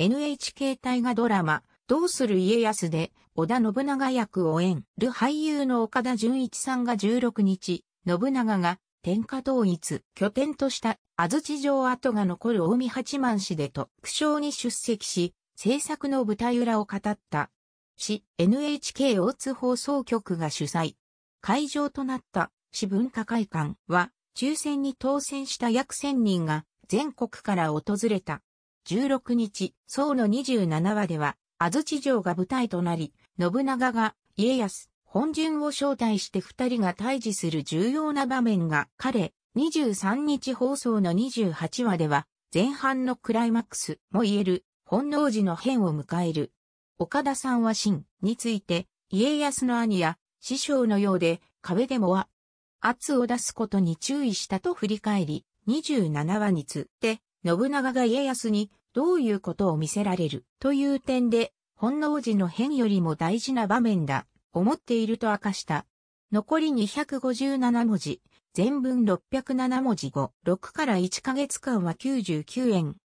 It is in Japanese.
NHK 大河ドラマ、どうする家康で、織田信長役を演る俳優の岡田純一さんが16日、信長が天下統一、拠点とした安土城跡が残る近江八幡市で特賞に出席し、制作の舞台裏を語った。市 NHK 大津放送局が主催。会場となった市文化会館は、抽選に当選した約1000人が全国から訪れた。16日、宋の27話では、安土城が舞台となり、信長が家康、本順を招待して二人が対峙する重要な場面が彼、23日放送の28話では、前半のクライマックスも言える、本能寺の変を迎える。岡田さんは真について、家康の兄や師匠のようで、壁でもは、圧を出すことに注意したと振り返り、27話につって、信長が家康にどういうことを見せられるという点で、本能寺の変よりも大事な場面だ、思っていると明かした。残り257文字、全文607文字5、6から1ヶ月間は99円、